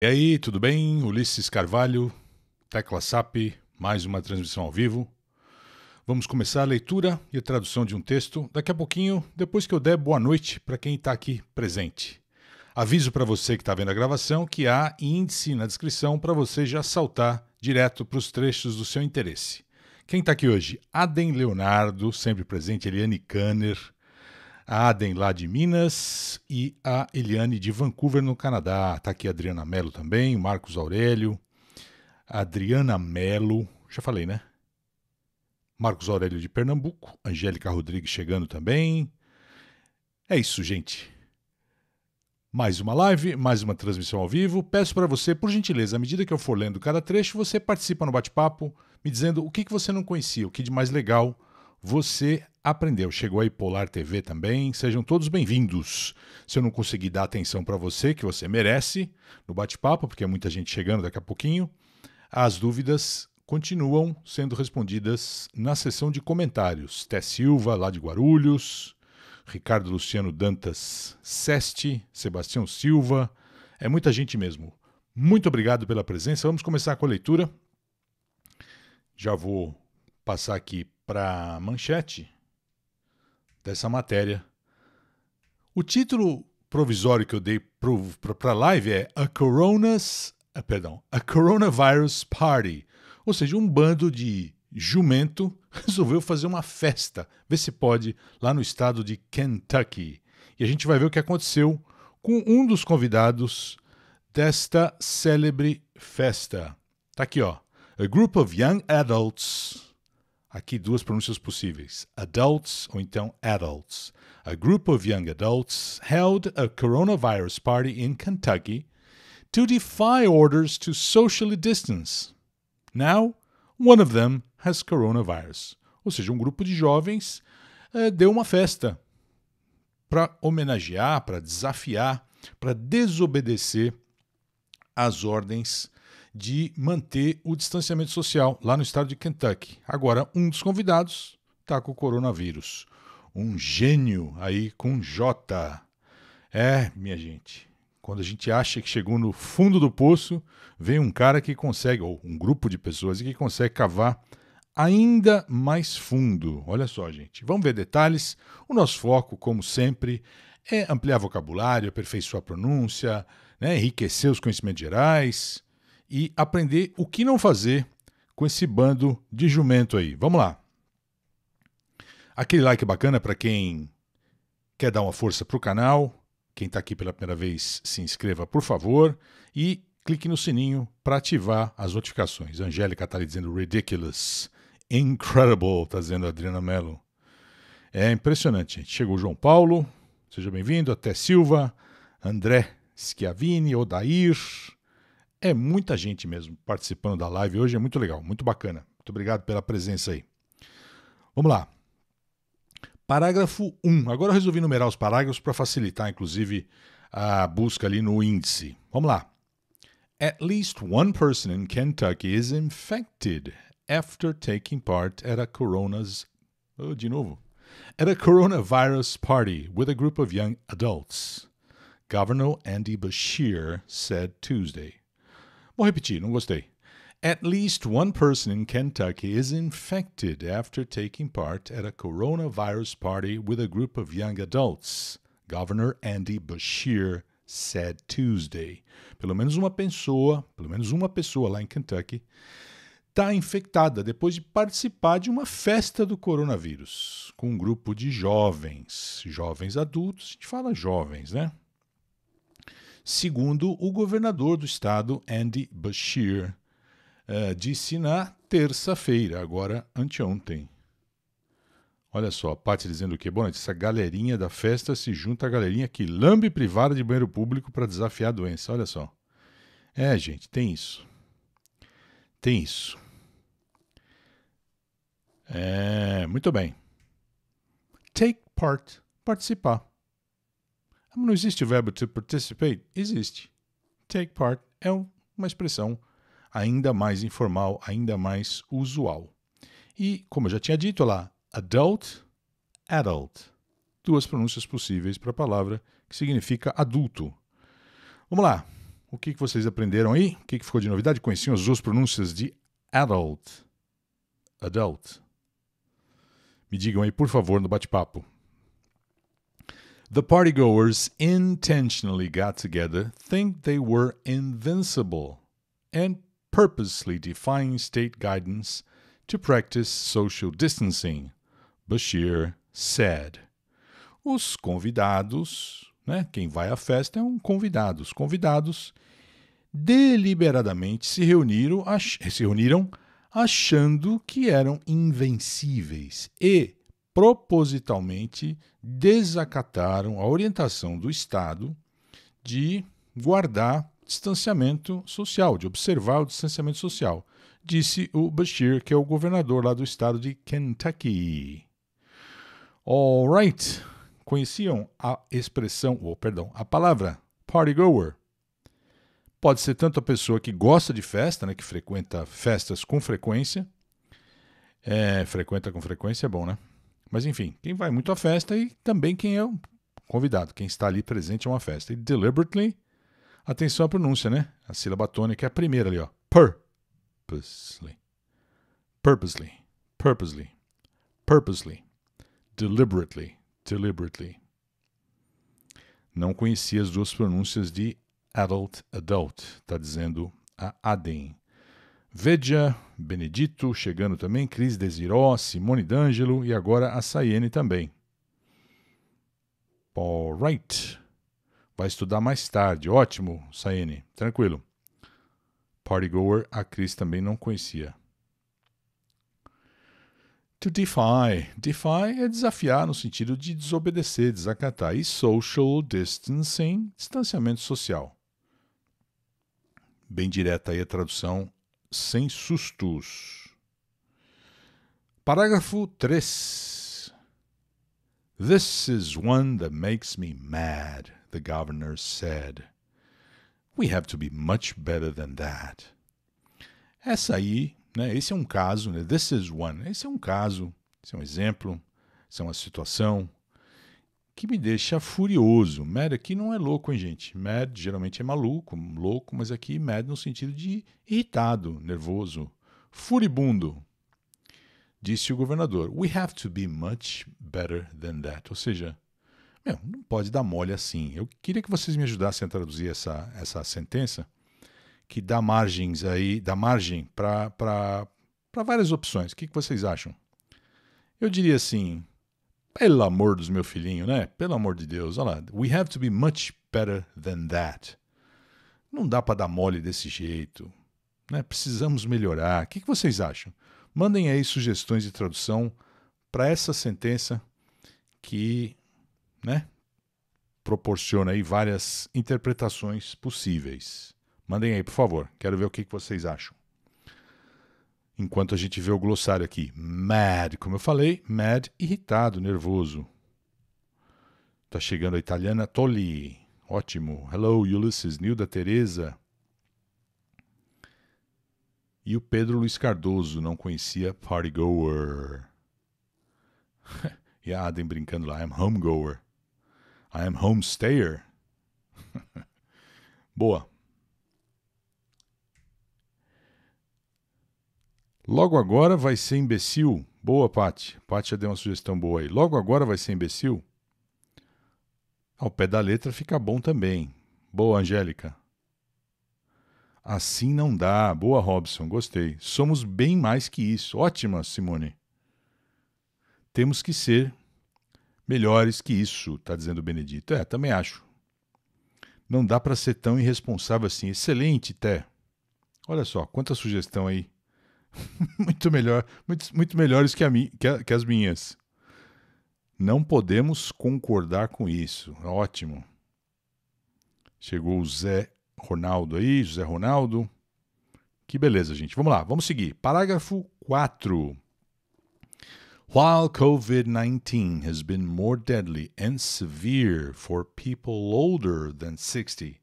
E aí, tudo bem? Ulisses Carvalho, Tecla SAP, mais uma transmissão ao vivo. Vamos começar a leitura e a tradução de um texto daqui a pouquinho, depois que eu der boa noite para quem está aqui presente. Aviso para você que está vendo a gravação que há índice na descrição para você já saltar direto para os trechos do seu interesse. Quem está aqui hoje? Aden Leonardo, sempre presente, Eliane Kanner, a Aden lá de Minas e a Eliane de Vancouver, no Canadá. Está aqui a Adriana Melo também, Marcos Aurélio, Adriana Melo, já falei, né? Marcos Aurélio de Pernambuco, Angélica Rodrigues chegando também. É isso, gente. Mais uma live, mais uma transmissão ao vivo. Peço para você, por gentileza, à medida que eu for lendo cada trecho, você participa no bate-papo, me dizendo o que, que você não conhecia, o que de mais legal você aprendeu. Chegou aí Polar TV também. Sejam todos bem-vindos. Se eu não conseguir dar atenção para você, que você merece, no bate-papo, porque é muita gente chegando daqui a pouquinho, as dúvidas continuam sendo respondidas na sessão de comentários. Té Silva, lá de Guarulhos, Ricardo Luciano Dantas Seste, Sebastião Silva. É muita gente mesmo. Muito obrigado pela presença. Vamos começar com a leitura. Já vou passar aqui para manchete dessa matéria. O título provisório que eu dei para a live é A Coronas, eh, perdão, A Coronavirus Party, ou seja, um bando de jumento resolveu fazer uma festa, vê se pode, lá no estado de Kentucky. E a gente vai ver o que aconteceu com um dos convidados desta célebre festa. Tá aqui, ó. A group of young adults aqui duas pronúncias possíveis: adults ou então adults. A group of young adults held a coronavirus party in Kentucky to defy orders to socially distance. Now, one of them has coronavirus. Ou seja, um grupo de jovens eh, deu uma festa para homenagear, para desafiar, para desobedecer às ordens de manter o distanciamento social lá no estado de Kentucky. Agora, um dos convidados está com o coronavírus. Um gênio aí com J. É, minha gente. Quando a gente acha que chegou no fundo do poço, vem um cara que consegue, ou um grupo de pessoas que consegue cavar ainda mais fundo. Olha só, gente. Vamos ver detalhes. O nosso foco, como sempre, é ampliar vocabulário, aperfeiçoar a pronúncia, né? enriquecer os conhecimentos gerais e aprender o que não fazer com esse bando de jumento aí. Vamos lá. Aquele like bacana para quem quer dar uma força para o canal. Quem está aqui pela primeira vez, se inscreva, por favor. E clique no sininho para ativar as notificações. Angélica está ali dizendo ridiculous, incredible, está dizendo a Adriana Mello. É impressionante, gente. Chegou o João Paulo, seja bem-vindo. Até Silva, André Schiavini, Odair, é muita gente mesmo participando da live hoje, é muito legal, muito bacana. Muito obrigado pela presença aí. Vamos lá. Parágrafo 1. Agora eu resolvi numerar os parágrafos para facilitar, inclusive, a busca ali no índice. Vamos lá. At least one person in Kentucky is infected after taking part at a corona's oh, de novo. At a coronavirus party with a group of young adults. Governor Andy Bashir said Tuesday. Vou repetir, não gostei. At least one person in Kentucky is infected after taking part at a coronavirus party with a group of young adults, Governor Andy Bashir said Tuesday. Pelo menos uma pessoa, pelo menos uma pessoa lá em Kentucky está infectada depois de participar de uma festa do coronavírus com um grupo de jovens, jovens adultos, a gente fala jovens, né? segundo o governador do estado, Andy Bashir, eh, disse na terça-feira, agora anteontem. Olha só, a parte dizendo o que? Boa essa galerinha da festa se junta à galerinha que lambe privada de banheiro público para desafiar a doença, olha só. É, gente, tem isso. Tem isso. É, muito bem. Take part, participar. Como não existe o verbo to participate, existe. Take part é uma expressão ainda mais informal, ainda mais usual. E, como eu já tinha dito lá, adult, adult. Duas pronúncias possíveis para a palavra que significa adulto. Vamos lá. O que vocês aprenderam aí? O que ficou de novidade? Conheciam as duas pronúncias de adult. Adult. Me digam aí, por favor, no bate-papo. The partygoers intentionally got together, think they were invincible, and purposely defying state guidance to practice social distancing, Bashir said. Os convidados, né, quem vai à festa é um convidado. Os convidados deliberadamente se reuniram, ach se reuniram achando que eram invencíveis e propositalmente desacataram a orientação do Estado de guardar distanciamento social, de observar o distanciamento social, disse o Bashir, que é o governador lá do estado de Kentucky. All right, conheciam a expressão, ou perdão, a palavra partygoer? Pode ser tanto a pessoa que gosta de festa, né, que frequenta festas com frequência, é, frequenta com frequência é bom, né? Mas enfim, quem vai muito à festa e também quem é o convidado, quem está ali presente a é uma festa. E deliberately, atenção à pronúncia, né? A sílaba tônica é a primeira ali, ó. Purposely. Purposely. Purposely. Purposely. Deliberately. Deliberately. Não conhecia as duas pronúncias de adult, adult, está dizendo a Aden. Vedia, Benedito chegando também, Cris Desiró, Simone D'Angelo e agora a Sayene também. right. Vai estudar mais tarde. Ótimo, Sayene. Tranquilo. Partygoer, a Cris também não conhecia. To defy. Defy é desafiar no sentido de desobedecer, desacatar. E social distancing, distanciamento social. Bem direta aí a tradução sem sustos. Parágrafo 3. This is one that makes me mad, the governor said. We have to be much better than that. Essa aí, né, esse é um caso, né, this is one, esse é um caso, esse é um exemplo, essa é uma situação, que me deixa furioso. Mad aqui não é louco, hein, gente? Mad geralmente é maluco, louco, mas aqui mad no sentido de irritado, nervoso, furibundo. Disse o governador: We have to be much better than that. Ou seja, meu, não pode dar mole assim. Eu queria que vocês me ajudassem a traduzir essa, essa sentença, que dá margens aí, dá margem para várias opções. O que, que vocês acham? Eu diria assim: pelo amor dos meu filhinho, né? Pelo amor de Deus, olha lá. We have to be much better than that. Não dá para dar mole desse jeito. Né? Precisamos melhorar. O que, que vocês acham? Mandem aí sugestões de tradução para essa sentença que né, proporciona aí várias interpretações possíveis. Mandem aí, por favor. Quero ver o que, que vocês acham. Enquanto a gente vê o glossário aqui, mad, como eu falei, mad, irritado, nervoso. Tá chegando a italiana Tolli. Ótimo. Hello, Ulysses, Nilda Teresa. E o Pedro Luiz Cardoso não conhecia Partygoer. e a Adem brincando lá, I am goer, I am homestayer. Boa. Logo agora vai ser imbecil. Boa, Pati. Pati já deu uma sugestão boa aí. Logo agora vai ser imbecil? Ao ah, pé da letra fica bom também. Boa, Angélica. Assim não dá. Boa, Robson. Gostei. Somos bem mais que isso. Ótima, Simone. Temos que ser melhores que isso, está dizendo Benedito. É, também acho. Não dá para ser tão irresponsável assim. Excelente, Té. Olha só, quanta sugestão aí. muito melhor, muito, muito melhores que, a mi, que, a, que as minhas. Não podemos concordar com isso. Ótimo. Chegou o Zé Ronaldo aí, José Ronaldo. Que beleza, gente. Vamos lá, vamos seguir. Parágrafo 4. While COVID 19 has been more deadly and severe for people older than 60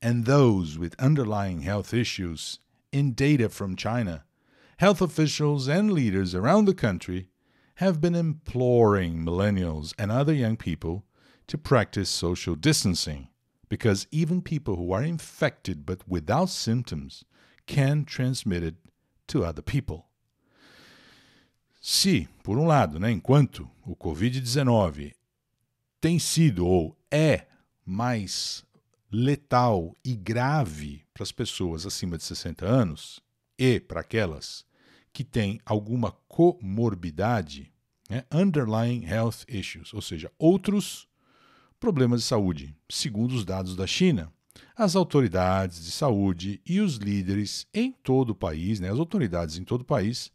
and those with underlying health issues, in data from China, health officials and leaders around the country have been imploring millennials and other young people to practice social distancing because even people who are infected but without symptoms can transmit it to other people. Se, por um lado, né, enquanto o Covid-19 tem sido ou é mais letal e grave para as pessoas acima de 60 anos e para aquelas que tem alguma comorbidade, né, underlying health issues, ou seja, outros problemas de saúde. Segundo os dados da China, as autoridades de saúde e os líderes em todo o país, né, as autoridades em todo o país,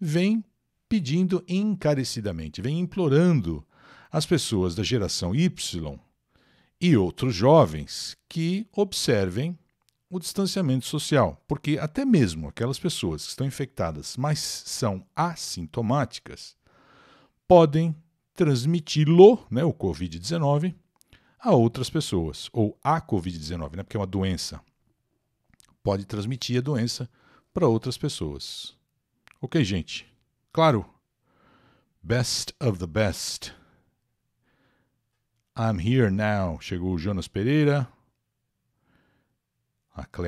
vêm pedindo encarecidamente, vêm implorando as pessoas da geração Y e outros jovens que observem o distanciamento social, porque até mesmo aquelas pessoas que estão infectadas, mas são assintomáticas, podem transmiti-lo, né, o COVID-19, a outras pessoas, ou a COVID-19, né, porque é uma doença. Pode transmitir a doença para outras pessoas. OK, gente? Claro. Best of the best. I'm here now. Chegou o Jonas Pereira.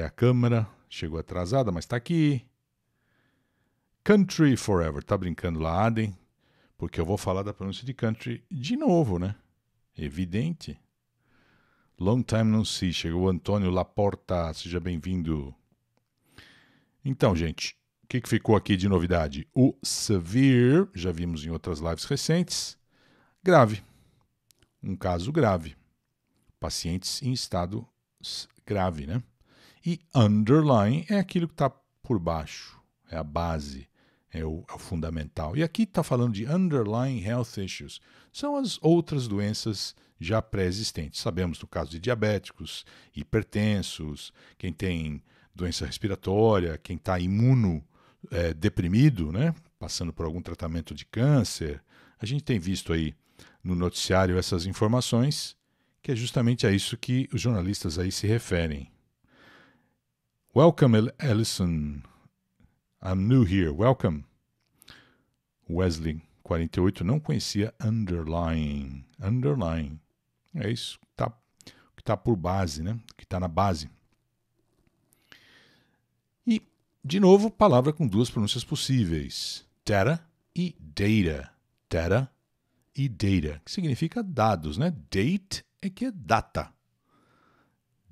A Câmara chegou atrasada, mas está aqui. Country Forever. Tá brincando lá, Aden? Porque eu vou falar da pronúncia de country de novo, né? Evidente. Long time no see. Chegou o Antônio Laporta. Seja bem-vindo. Então, gente, o que, que ficou aqui de novidade? O severe, já vimos em outras lives recentes, grave. Um caso grave. Pacientes em estado grave, né? E underlying é aquilo que está por baixo, é a base, é o, é o fundamental. E aqui está falando de underlying health issues. São as outras doenças já pré-existentes. Sabemos no caso de diabéticos, hipertensos, quem tem doença respiratória, quem está imuno é, deprimido, né? passando por algum tratamento de câncer. A gente tem visto aí no noticiário essas informações, que é justamente a isso que os jornalistas aí se referem. Welcome, Ellison. I'm new here. Welcome. Wesley, 48, não conhecia underlying. Underlying. É isso tá, que está tá por base, né? Que está na base. E, de novo, palavra com duas pronúncias possíveis: Terra e data. Terra e data, que significa dados, né? Date é que é data.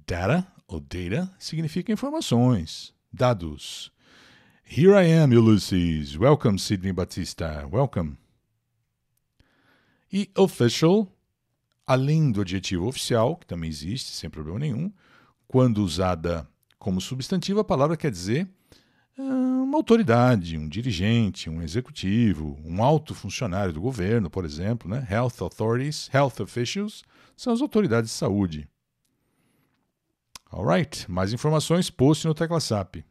Data o data significa informações, dados. Here I am, Ulysses. Welcome, Sidney Batista. Welcome. E official, além do adjetivo oficial, que também existe, sem problema nenhum, quando usada como substantivo, a palavra quer dizer ah, uma autoridade, um dirigente, um executivo, um alto funcionário do governo, por exemplo, né? Health authorities, health officials, são as autoridades de saúde. Alright, mais informações, post no TeclaSap.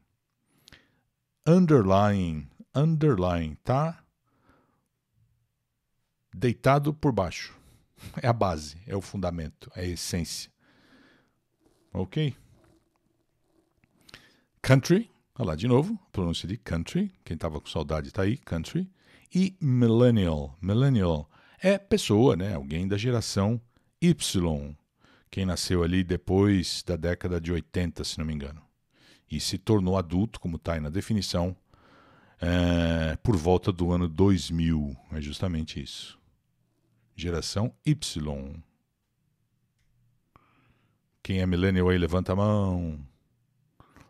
Underlying, underlying, tá? Deitado por baixo. É a base, é o fundamento, é a essência. Ok? Country, olha lá de novo, a pronúncia de country, quem tava com saudade tá aí, country. E millennial, millennial é pessoa, né? Alguém da geração Y, quem nasceu ali depois da década de 80, se não me engano, e se tornou adulto, como está aí na definição, é, por volta do ano 2000. É justamente isso. Geração Y. Quem é millennial aí, levanta a mão.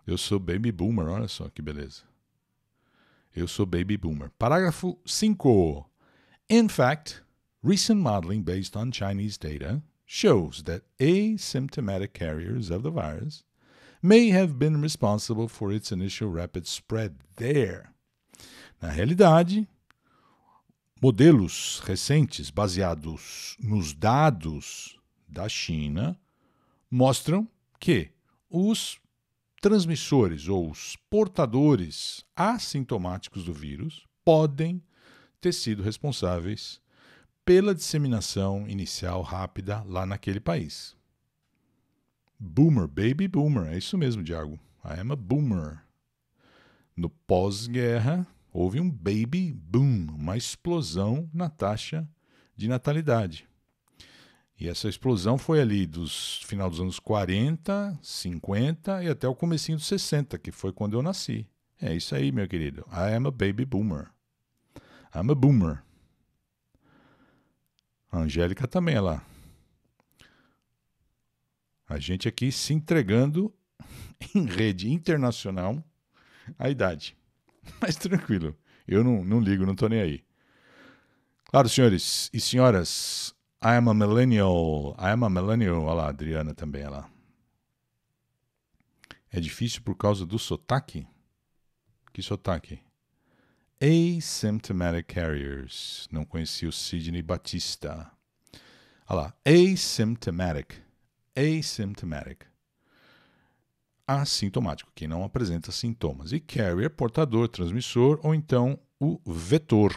Eu sou baby boomer, olha só que beleza. Eu sou baby boomer. Parágrafo 5. In fact, recent modeling based on Chinese data shows that asymptomatic carriers of the virus may have been responsible for its initial rapid spread there. Na realidade, modelos recentes baseados nos dados da China mostram que os transmissores ou os portadores assintomáticos do vírus podem ter sido responsáveis pela disseminação inicial rápida lá naquele país. Boomer, baby boomer, é isso mesmo, Diago. I am a boomer. No pós-guerra, houve um baby boom, uma explosão na taxa de natalidade. E essa explosão foi ali dos final dos anos 40, 50 e até o comecinho dos 60, que foi quando eu nasci. É isso aí, meu querido. I am a baby boomer. I'm a boomer. A Angélica também é lá. A gente aqui se entregando em rede internacional à idade. Mas tranquilo, eu não, não ligo, não tô nem aí. Claro, senhores e senhoras, I am a millennial. I am a millennial. Olha lá, a Adriana também, olha lá. É difícil por causa do sotaque? Que sotaque? Asymptomatic Carriers. Não conheci o Sidney Batista. Olha lá. Asymptomatic. Asymptomatic. Assintomático, quem não apresenta sintomas. E carrier, portador, transmissor ou então o vetor.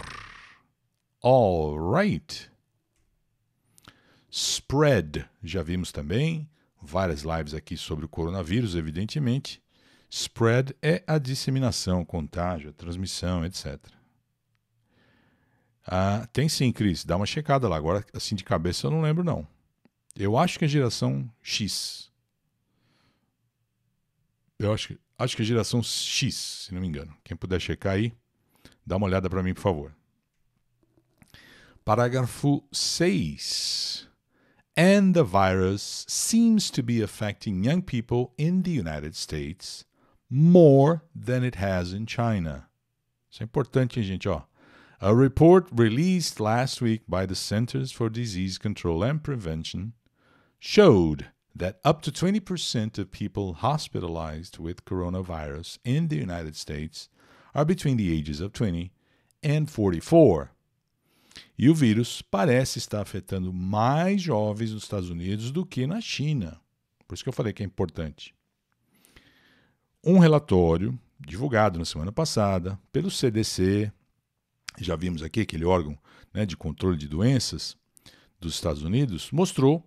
All right. Spread. Já vimos também várias lives aqui sobre o coronavírus, evidentemente. Spread é a disseminação, contágio, transmissão, etc. Ah, tem sim, Cris. Dá uma checada lá. Agora, assim de cabeça, eu não lembro, não. Eu acho que é geração X. Eu acho que, acho que é geração X, se não me engano. Quem puder checar aí, dá uma olhada para mim, por favor. Parágrafo 6. And the virus seems to be affecting young people in the United States more than it has in China. Isso é importante, hein, gente, ó. A report released last week by the Centers for Disease Control and Prevention showed that up to 20% of people hospitalized with coronavirus in the United States are between the ages of 20 and 44. E o vírus parece estar afetando mais jovens nos Estados Unidos do que na China. Por isso que eu falei que é importante um relatório divulgado na semana passada pelo CDC, já vimos aqui aquele órgão né, de controle de doenças dos Estados Unidos, mostrou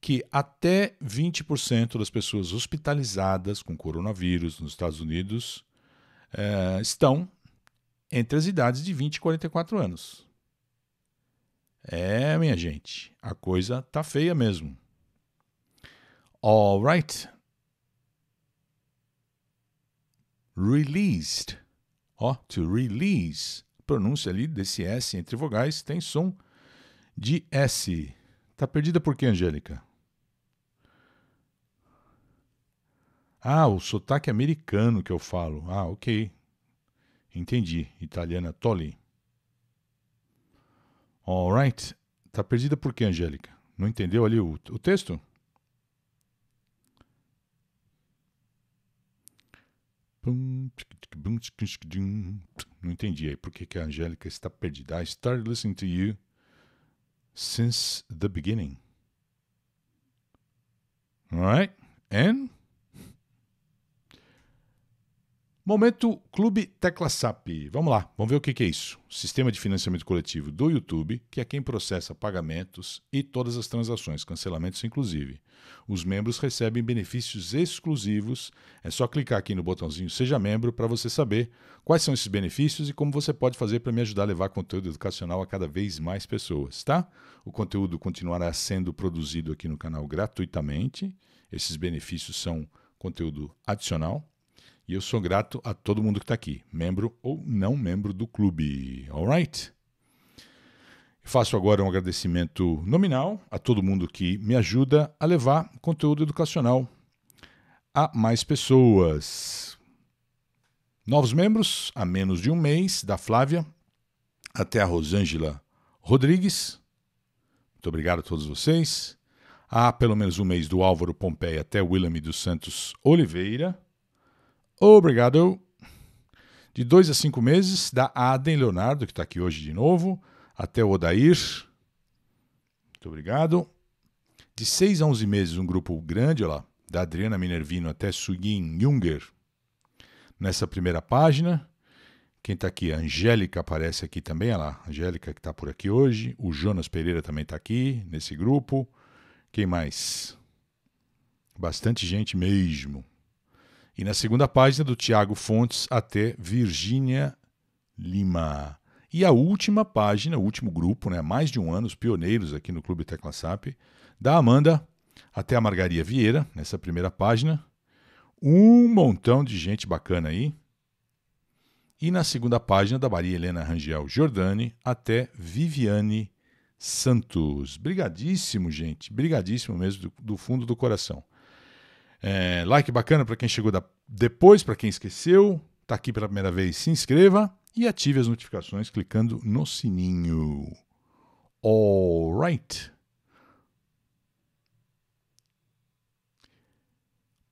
que até 20% das pessoas hospitalizadas com coronavírus nos Estados Unidos é, estão entre as idades de 20 e 44 anos. É, minha gente, a coisa tá feia mesmo. All right. released. Ó, oh, to release. Pronúncia ali desse S entre vogais tem som de S. Tá perdida por quê, Angélica? Ah, o sotaque americano que eu falo. Ah, ok. Entendi. Italiana Tolly. Alright. Tá perdida por quê, Angélica? Não entendeu ali o, o texto? Não entendi aí por que, que a Angélica está perdida. I started listening to you since the beginning. Alright? And Momento Clube Tecla SAP. Vamos lá, vamos ver o que é isso. Sistema de financiamento coletivo do YouTube, que é quem processa pagamentos e todas as transações, cancelamentos inclusive. Os membros recebem benefícios exclusivos. É só clicar aqui no botãozinho Seja Membro para você saber quais são esses benefícios e como você pode fazer para me ajudar a levar conteúdo educacional a cada vez mais pessoas, tá? O conteúdo continuará sendo produzido aqui no canal gratuitamente. Esses benefícios são conteúdo adicional e eu sou grato a todo mundo que está aqui, membro ou não membro do clube. Alright? Faço agora um agradecimento nominal a todo mundo que me ajuda a levar conteúdo educacional a mais pessoas. Novos membros, há menos de um mês, da Flávia até a Rosângela Rodrigues. Muito obrigado a todos vocês. Há pelo menos um mês do Álvaro Pompeia até William dos Santos Oliveira. Obrigado. De dois a cinco meses, da Adem Leonardo, que está aqui hoje de novo, até o Odair. Muito obrigado. De seis a onze meses, um grupo grande, olha lá, da Adriana Minervino até Sugin Junger. Nessa primeira página, quem está aqui? A Angélica aparece aqui também, olha lá. A Angélica que está por aqui hoje. O Jonas Pereira também está aqui nesse grupo. Quem mais? Bastante gente mesmo. E na segunda página, do Tiago Fontes até Virgínia Lima. E a última página, o último grupo, né, mais de um ano, os pioneiros aqui no Clube Tecla SAP, da Amanda até a Margaria Vieira, nessa primeira página. Um montão de gente bacana aí. E na segunda página, da Maria Helena Rangel Giordani até Viviane Santos. Brigadíssimo, gente. Brigadíssimo mesmo, do, do fundo do coração. É, like bacana para quem chegou da... depois, para quem esqueceu, está aqui pela primeira vez, se inscreva e ative as notificações clicando no sininho. Alright.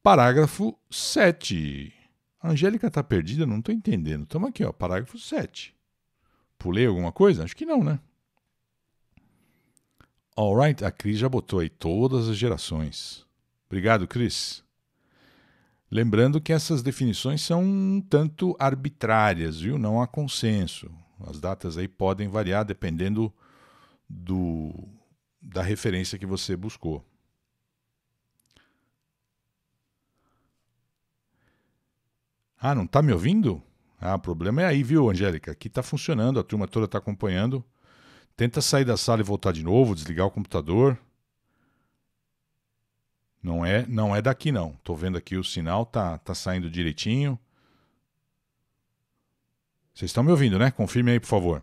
Parágrafo 7. A Angélica está perdida, não estou entendendo. Estamos aqui, ó, parágrafo 7. Pulei alguma coisa? Acho que não, né? Alright, a Cris já botou aí todas as gerações. Obrigado, Cris. Lembrando que essas definições são um tanto arbitrárias, viu? Não há consenso. As datas aí podem variar dependendo do, da referência que você buscou. Ah, não está me ouvindo? Ah, o problema é aí, viu, Angélica? Aqui está funcionando, a turma toda está acompanhando. Tenta sair da sala e voltar de novo, desligar o computador. Não é, não é daqui não. Tô vendo aqui o sinal tá tá saindo direitinho. Vocês estão me ouvindo, né? Confirme aí, por favor.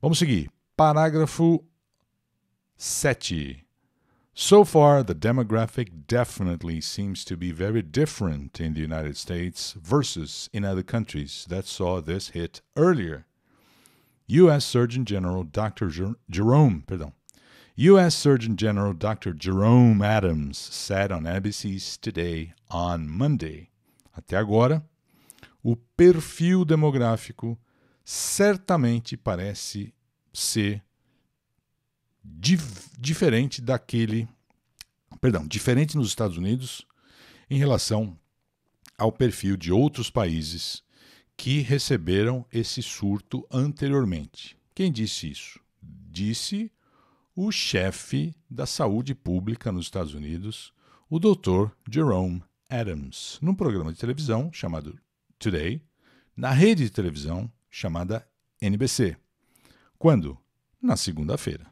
Vamos seguir. Parágrafo 7. So far, the demographic definitely seems to be very different in the United States versus in other countries that saw this hit earlier. U.S. Surgeon General Dr. Jer Jerome, perdão, U.S. Surgeon General Dr. Jerome Adams said on ABC's Today on Monday. Até agora, o perfil demográfico certamente parece ser dif diferente daquele, perdão, diferente nos Estados Unidos em relação ao perfil de outros países que receberam esse surto anteriormente. Quem disse isso? Disse o chefe da saúde pública nos Estados Unidos, o Dr. Jerome Adams, num programa de televisão chamado Today, na rede de televisão chamada NBC. Quando? Na segunda-feira.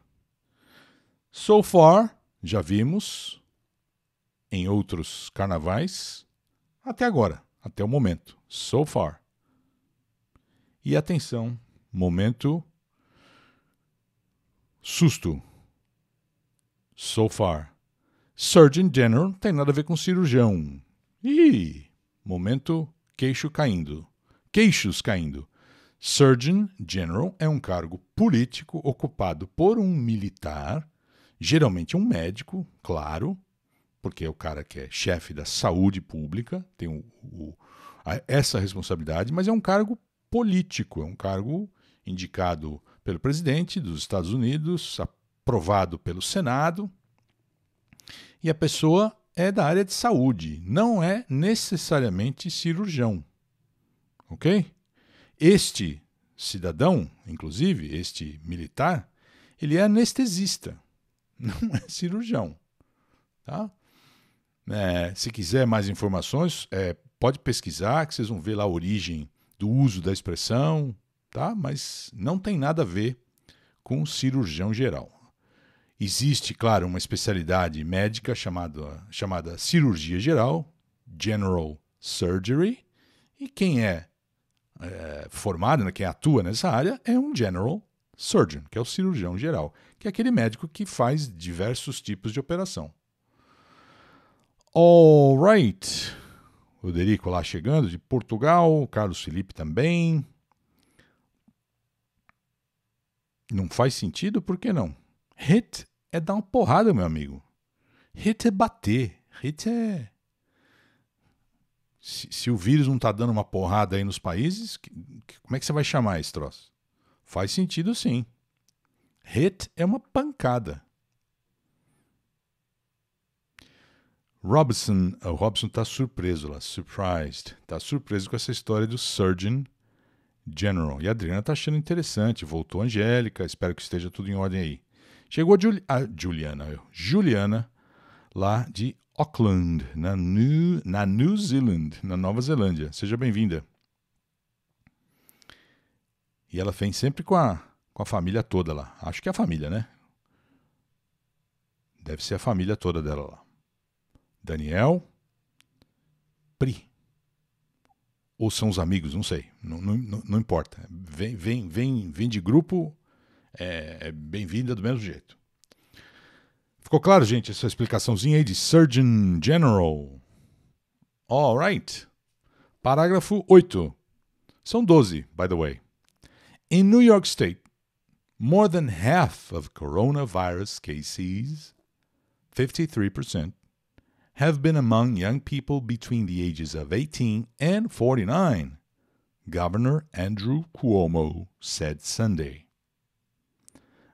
So far, já vimos em outros carnavais, até agora, até o momento. So far. E atenção, momento susto. So far. Surgeon General tem nada a ver com cirurgião. Ih! Momento, queixo caindo. Queixos caindo. Surgeon General é um cargo político ocupado por um militar, geralmente um médico, claro, porque é o cara que é chefe da saúde pública, tem o, o, a, essa responsabilidade, mas é um cargo político, é um cargo indicado pelo presidente dos Estados Unidos, a aprovado pelo Senado e a pessoa é da área de saúde, não é necessariamente cirurgião. Ok? Este cidadão, inclusive, este militar, ele é anestesista, não é cirurgião. Tá? É, se quiser mais informações, é, pode pesquisar, que vocês vão ver lá a origem do uso da expressão, tá? mas não tem nada a ver com cirurgião geral. Existe, claro, uma especialidade médica chamada, chamada cirurgia geral, General Surgery, e quem é, é formado, né, quem atua nessa área, é um General Surgeon, que é o cirurgião geral, que é aquele médico que faz diversos tipos de operação. All right. Roderico lá chegando, de Portugal, Carlos Felipe também. Não faz sentido, por que não? Hit é dar uma porrada, meu amigo. Hit é bater. Hit é. Se, se o vírus não tá dando uma porrada aí nos países, que, que, como é que você vai chamar esse troço? Faz sentido sim. Hit é uma pancada. Robson, o Robson tá surpreso lá, surprised. Tá surpreso com essa história do Surgeon General. E a Adriana tá achando interessante. Voltou a Angélica, espero que esteja tudo em ordem aí. Chegou a Juliana, Juliana, lá de Auckland, na New, na New Zealand, na Nova Zelândia. Seja bem-vinda. E ela vem sempre com a, com a família toda lá. Acho que é a família, né? Deve ser a família toda dela lá. Daniel, Pri. Ou são os amigos, não sei. Não, não, não, não importa. Vem, vem, vem, vem de grupo é, é bem-vinda do mesmo jeito. Ficou claro, gente, essa explicaçãozinha aí de Surgeon General? All right. Parágrafo 8. São 12, by the way. In New York State, more than half of coronavirus cases, 53%, have been among young people between the ages of 18 and 49, Governor Andrew Cuomo said Sunday.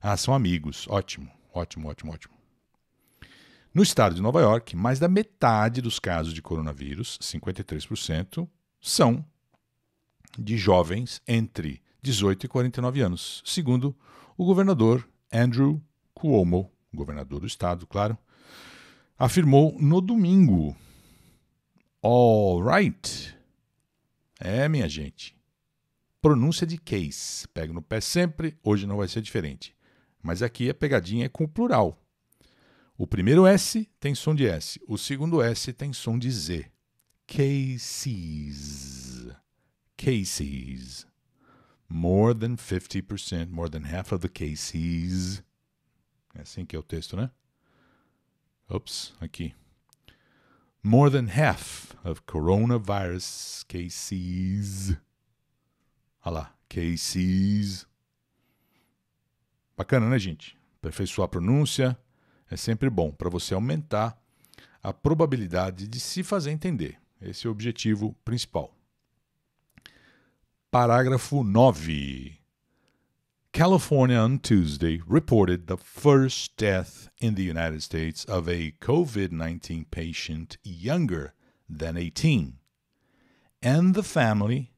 Ah, são amigos. Ótimo, ótimo, ótimo, ótimo. No estado de Nova York, mais da metade dos casos de coronavírus, 53%, são de jovens entre 18 e 49 anos, segundo o governador Andrew Cuomo, governador do estado, claro, afirmou no domingo. All right. É, minha gente. Pronúncia de case. pega no pé sempre, hoje não vai ser diferente. Mas aqui a pegadinha é com o plural. O primeiro S tem som de S, o segundo S tem som de Z. Cases. Cases. More than 50%, more than half of the cases. É assim que é o texto, né? Ops, aqui. More than half of coronavirus cases. Olha lá, cases Bacana, né, gente? Aperfeiçoar a pronúncia é sempre bom para você aumentar a probabilidade de se fazer entender. Esse é o objetivo principal. Parágrafo 9. California on Tuesday reported the first death in the United States of a COVID 19 patient younger than 18, and the family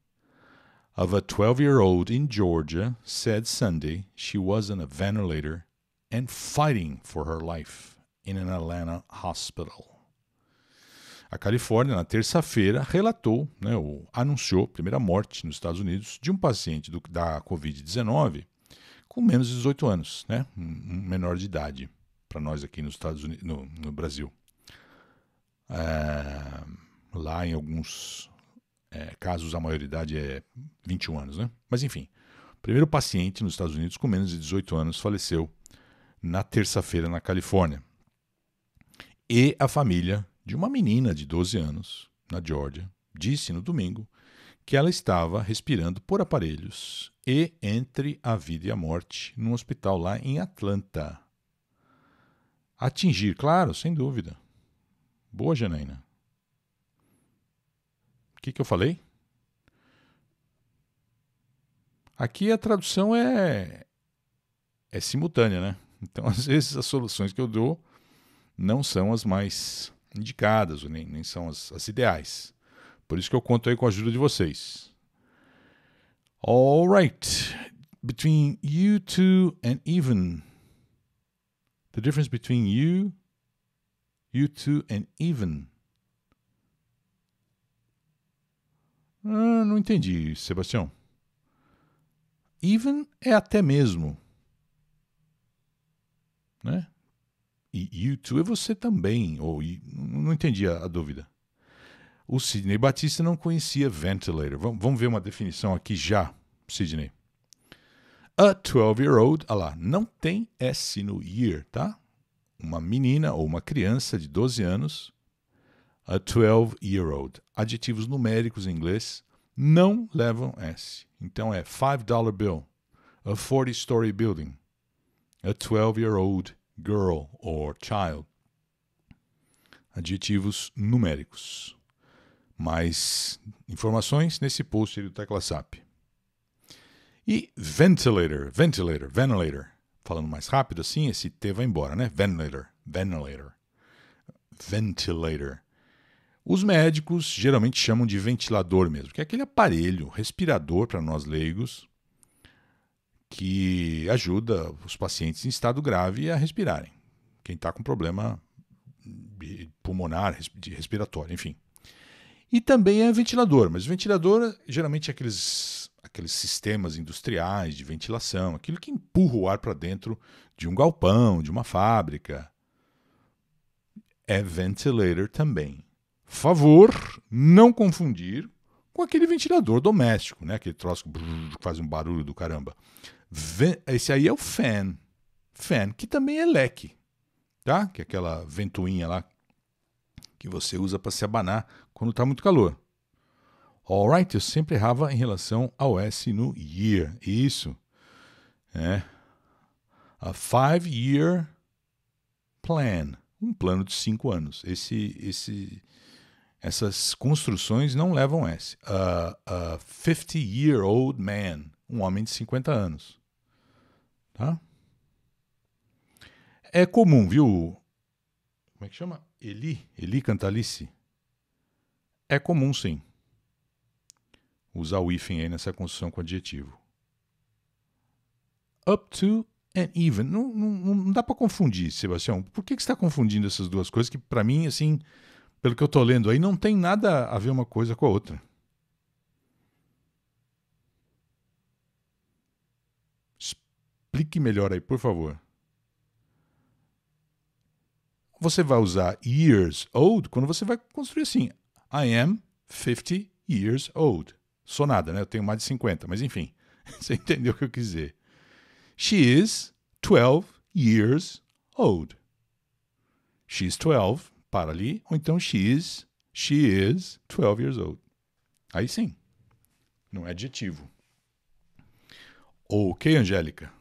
of a 12 year old in Georgia said Sunday she was on a ventilator and fighting for her life in an Atlanta hospital. A Califórnia, na terça-feira, relatou, né, anunciou a primeira morte nos Estados Unidos de um paciente do, da Covid-19 com menos de 18 anos, né, um menor de idade, para nós aqui nos Estados Unidos, no, no Brasil. É, lá em alguns é, casos a maioridade é 21 anos, né? Mas enfim, primeiro paciente nos Estados Unidos com menos de 18 anos faleceu na terça-feira na Califórnia. E a família de uma menina de 12 anos, na Geórgia, disse no domingo que ela estava respirando por aparelhos e entre a vida e a morte num hospital lá em Atlanta. Atingir, claro, sem dúvida. Boa, Janaina que, que eu falei? Aqui a tradução é, é simultânea, né? Então, às vezes, as soluções que eu dou não são as mais indicadas, nem, nem são as, as ideais. Por isso que eu conto aí com a ajuda de vocês. All right. Between you two and even. The difference between you, you two and even. Ah, não entendi, Sebastião. Even é até mesmo. Né? E you too é você também. Ou não entendi a, a dúvida. O Sidney Batista não conhecia ventilator. Vamos, vamos ver uma definição aqui já, Sidney. A 12-year-old, olha ah lá, não tem S no year, tá? Uma menina ou uma criança de 12 anos a 12-year-old. Adjetivos numéricos em inglês não levam S. Então é five dollar bill, a 40-story building, a 12-year-old girl or child. Adjetivos numéricos. Mais informações nesse post do TeclaSap. E ventilator, ventilator, ventilator. Falando mais rápido assim, esse T vai embora, né? Ventilator, ventilator. Ventilator. Os médicos geralmente chamam de ventilador mesmo, que é aquele aparelho, respirador para nós leigos, que ajuda os pacientes em estado grave a respirarem. Quem está com problema pulmonar, de respiratório, enfim. E também é ventilador, mas ventilador geralmente é aqueles, aqueles sistemas industriais de ventilação, aquilo que empurra o ar para dentro de um galpão, de uma fábrica. É ventilator também. Favor não confundir com aquele ventilador doméstico, né? Aquele troço que faz um barulho do caramba. Esse aí é o fan. Fan, que também é leque, tá? Que é aquela ventoinha lá que você usa para se abanar quando está muito calor. Alright, eu sempre errava em relação ao S no year. Isso. É. A five year plan. Um plano de cinco anos. Esse, esse, essas construções não levam S. A, a 50-year-old man, um homem de 50 anos. Tá? É comum, viu? Como é que chama? Eli, Eli Cantalice. É comum, sim, usar o hífen aí nessa construção com adjetivo. Up to and even. Não, não, não dá para confundir, Sebastião. Por que, que você está confundindo essas duas coisas que, para mim, assim, pelo que eu estou lendo aí, não tem nada a ver uma coisa com a outra. Explique melhor aí, por favor. Você vai usar years old quando você vai construir assim. I am 50 years old. Sou nada, né? Eu tenho mais de 50, mas enfim. Você entendeu o que eu quis dizer. She is 12 years old. She's 12 para ali, ou então she is, she is 12 years old. Aí sim, não é adjetivo. Ok, Angélica.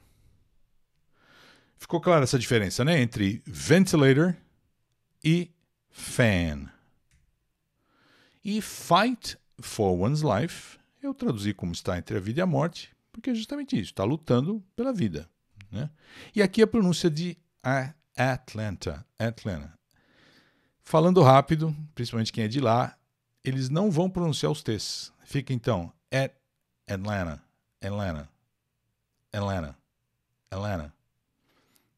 Ficou clara essa diferença, né? Entre ventilator e fan. E fight for one's life, eu traduzi como está entre a vida e a morte, porque é justamente isso, está lutando pela vida. Né? E aqui a pronúncia de Atlanta, Atlanta, Falando rápido, principalmente quem é de lá, eles não vão pronunciar os T's. Fica então at Atlanta, Atlanta, Atlanta, Atlanta.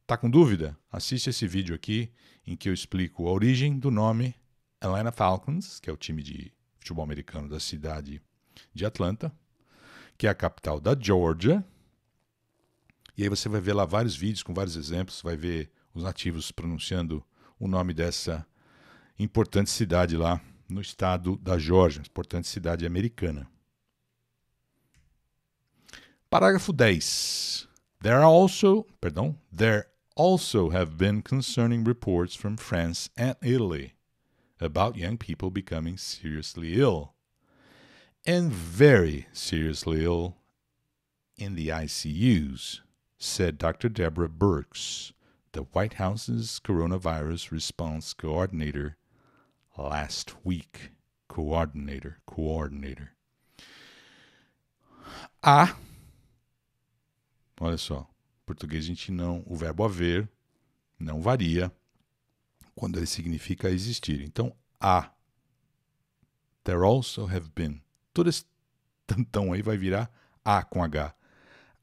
Tá com dúvida? Assiste esse vídeo aqui em que eu explico a origem do nome Atlanta Falcons, que é o time de futebol americano da cidade de Atlanta, que é a capital da Georgia. E aí você vai ver lá vários vídeos com vários exemplos, vai ver os nativos pronunciando o nome dessa importante cidade lá no estado da Geórgia, importante cidade americana. Parágrafo 10. There are also, perdão, there also have been concerning reports from France and Italy about young people becoming seriously ill and very seriously ill in the ICUs, said Dr. Deborah Burks, the White House's coronavirus response coordinator last week. Coordinator, coordinator. A. Olha só. Português a gente não. O verbo haver não varia quando ele significa existir. Então, a. There also have been. Todo esse tantão aí vai virar A com H.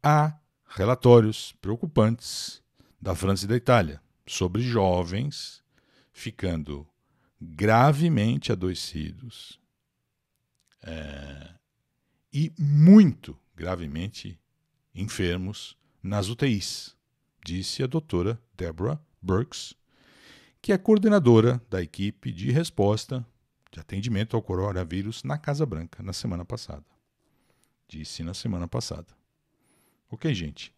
Há relatórios preocupantes da França e da Itália sobre jovens ficando gravemente adoecidos é, e muito gravemente enfermos nas UTIs, disse a doutora Deborah Burks, que é coordenadora da equipe de resposta de atendimento ao coronavírus na Casa Branca na semana passada. Disse na semana passada. Ok, gente.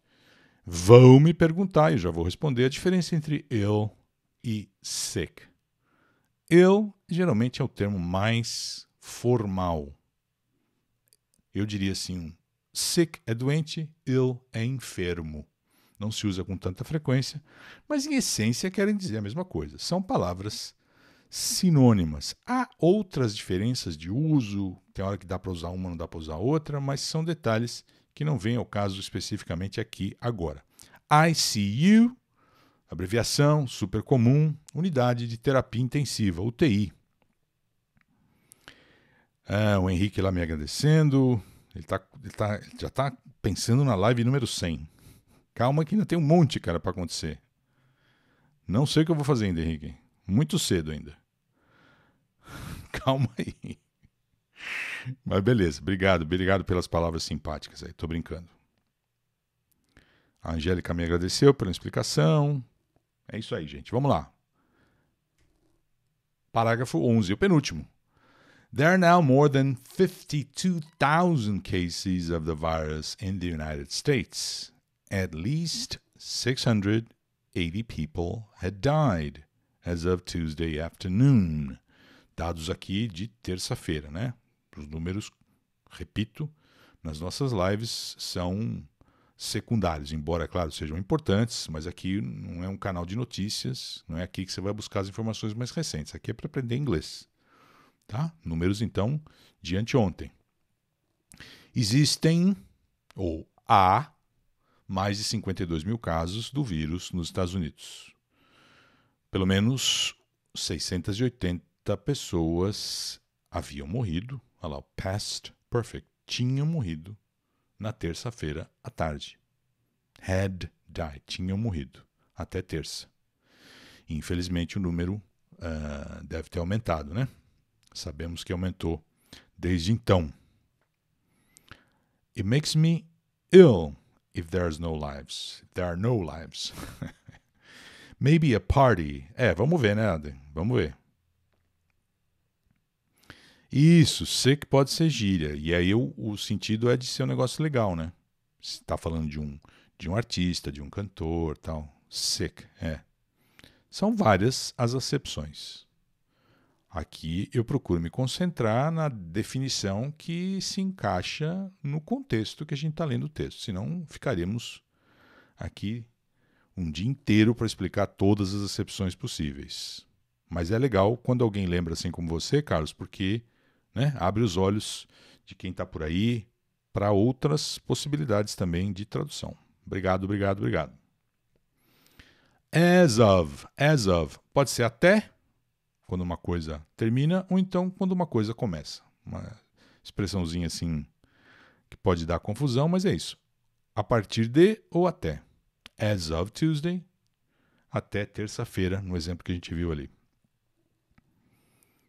Vão me perguntar e já vou responder a diferença entre ill e sick. Eu, geralmente, é o termo mais formal. Eu diria assim: sick é doente, ill é enfermo. Não se usa com tanta frequência, mas em essência querem dizer a mesma coisa. São palavras sinônimas. Há outras diferenças de uso, tem hora que dá para usar uma, não dá para usar outra, mas são detalhes que não vêm ao caso especificamente aqui agora. I see you abreviação super comum unidade de terapia intensiva, UTI. É, o Henrique lá me agradecendo. Ele, tá, ele, tá, ele já está pensando na live número 100. Calma que ainda tem um monte, cara, para acontecer. Não sei o que eu vou fazer ainda, Henrique. Muito cedo ainda. Calma aí. Mas beleza, obrigado, obrigado pelas palavras simpáticas aí. Tô brincando. A Angélica me agradeceu pela explicação. É isso aí, gente. Vamos lá. Parágrafo 11, o penúltimo. There are now more than 52,000 cases of the virus in the United States. At least 680 people had died as of Tuesday afternoon. Dados aqui de terça-feira, né? Os números, repito, nas nossas lives são secundários, embora, claro, sejam importantes, mas aqui não é um canal de notícias, não é aqui que você vai buscar as informações mais recentes. Aqui é para aprender inglês. Tá? Números, então, de anteontem. Existem, ou há, mais de 52 mil casos do vírus nos Estados Unidos. Pelo menos 680 pessoas haviam morrido, olha lá, o past perfect, tinham morrido na terça-feira à tarde. Had died, tinham morrido, até terça. Infelizmente o número uh, deve ter aumentado, né? Sabemos que aumentou desde então. It makes me ill if there's no lives. If there are no lives. Maybe a party. É, vamos ver, né, Adam? Vamos ver. Isso, ser que pode ser gíria. E aí o, o sentido é de ser um negócio legal, né? Você está falando de um, de um artista, de um cantor, tal. Seca, é. São várias as acepções. Aqui eu procuro me concentrar na definição que se encaixa no contexto que a gente está lendo o texto, senão ficaremos aqui um dia inteiro para explicar todas as acepções possíveis. Mas é legal quando alguém lembra assim como você, Carlos, porque né, abre os olhos de quem está por aí para outras possibilidades também de tradução. Obrigado, obrigado, obrigado. As of, as of, pode ser até quando uma coisa termina ou então quando uma coisa começa. Uma expressãozinha assim que pode dar confusão, mas é isso. A partir de ou até. As of Tuesday, até terça-feira, no exemplo que a gente viu ali.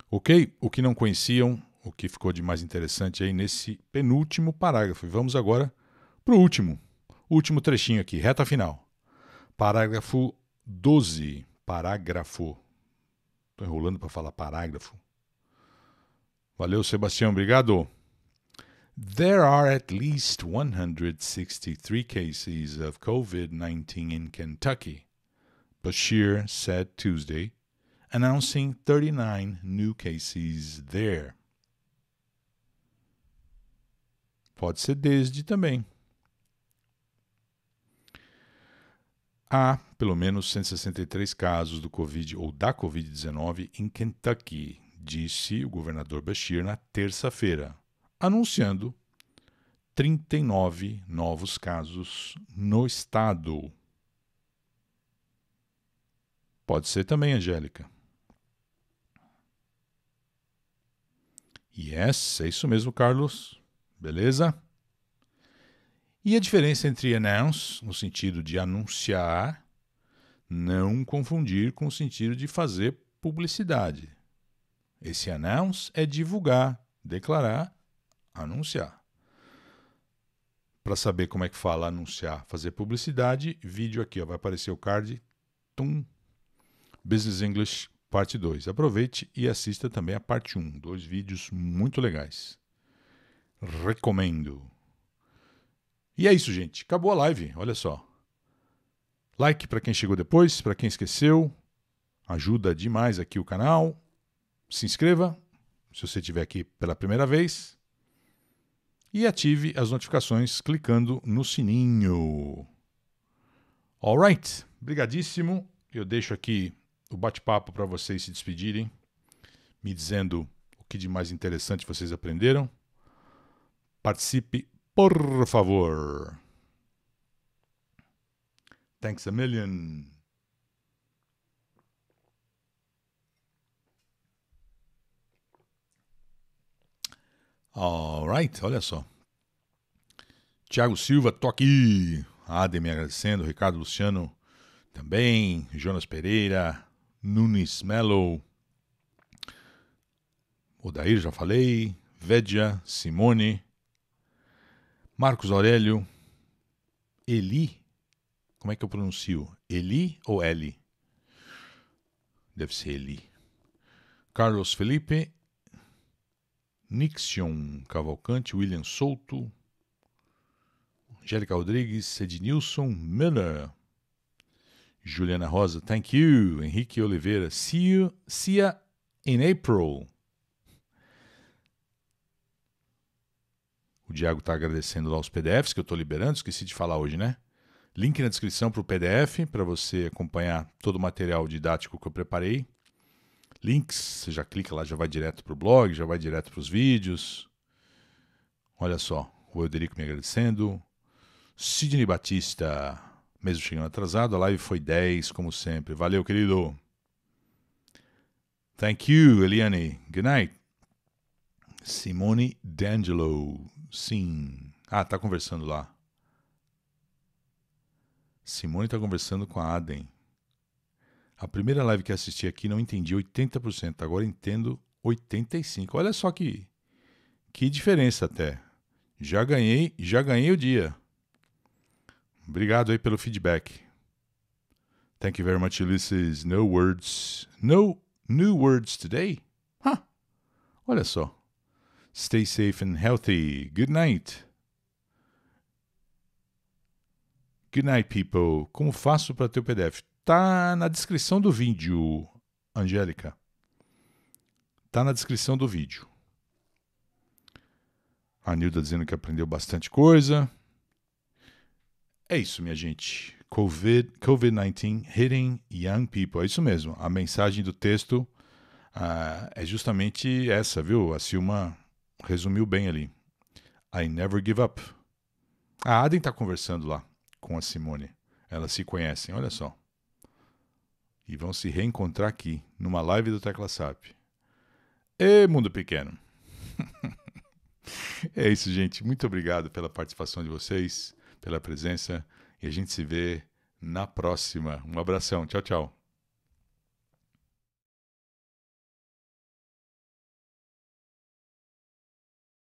Ok? O que não conheciam, o que ficou de mais interessante aí nesse penúltimo parágrafo. E vamos agora para o último, último trechinho aqui, reta final. Parágrafo 12. Parágrafo. Estou enrolando para falar parágrafo. Valeu, Sebastião, obrigado. There are at least 163 cases of COVID 19 in Kentucky, Bashir said Tuesday, announcing 39 new cases there. Pode ser desde também. Há pelo menos 163 casos do Covid ou da Covid-19 em Kentucky, disse o governador Bashir na terça-feira, anunciando 39 novos casos no estado. Pode ser também, Angélica. Yes, é isso mesmo, Carlos. Beleza? E a diferença entre announce, no sentido de anunciar, não confundir com o sentido de fazer publicidade. Esse announce é divulgar, declarar, anunciar. Para saber como é que fala anunciar, fazer publicidade, vídeo aqui, ó, vai aparecer o card. Tum. Business English, parte 2. Aproveite e assista também a parte 1. Um, dois vídeos muito legais recomendo. E é isso, gente. Acabou a live, olha só. Like para quem chegou depois, para quem esqueceu. Ajuda demais aqui o canal. Se inscreva se você estiver aqui pela primeira vez. E ative as notificações clicando no sininho. Alright, brigadíssimo. Eu deixo aqui o bate-papo para vocês se despedirem, me dizendo o que de mais interessante vocês aprenderam. Participe, por favor. Thanks a million. All right, olha só. Tiago Silva, tô aqui. Adem me agradecendo, Ricardo Luciano também, Jonas Pereira, Nunes Mello, Odair já falei, Vedia, Simone, Marcos Aurélio, Eli, como é que eu pronuncio? Eli ou Eli? Deve ser Eli. Carlos Felipe, Nixion Cavalcante, William Souto, Angélica Rodrigues, Ednilson Miller, Juliana Rosa, thank you. Henrique Oliveira, see you, see in April. O Diago está agradecendo lá os PDFs que eu estou liberando, esqueci de falar hoje, né? Link na descrição para o PDF, para você acompanhar todo o material didático que eu preparei. Links, você já clica lá, já vai direto para o blog, já vai direto para os vídeos. Olha só, o Euderico me agradecendo. Sidney Batista, mesmo chegando atrasado, a live foi 10, como sempre. Valeu, querido. Thank you, Eliane. Good night. Simone D'Angelo. Sim. Ah, tá conversando lá. Simone tá conversando com a Aden. A primeira live que assisti aqui não entendi 80%, agora entendo 85%. Olha só que, que diferença até. Já ganhei, já ganhei o dia. Obrigado aí pelo feedback. Thank you very much, Ulysses. No words. No new words today? Huh. Olha só. Stay safe and healthy. Good night. Good night, people. Como faço para ter o PDF? Tá na descrição do vídeo, Angélica. Tá na descrição do vídeo. A Nilda dizendo que aprendeu bastante coisa. É isso, minha gente. COVID-19 COVID hitting young people. É isso mesmo. A mensagem do texto uh, é justamente essa, viu? A Silma resumiu bem ali. I never give up. A Aden está conversando lá com a Simone. Elas se conhecem, olha só. E vão se reencontrar aqui, numa live do Tecla SAP. Ê, mundo pequeno! é isso, gente. Muito obrigado pela participação de vocês, pela presença. E a gente se vê na próxima. Um abração. Tchau, tchau.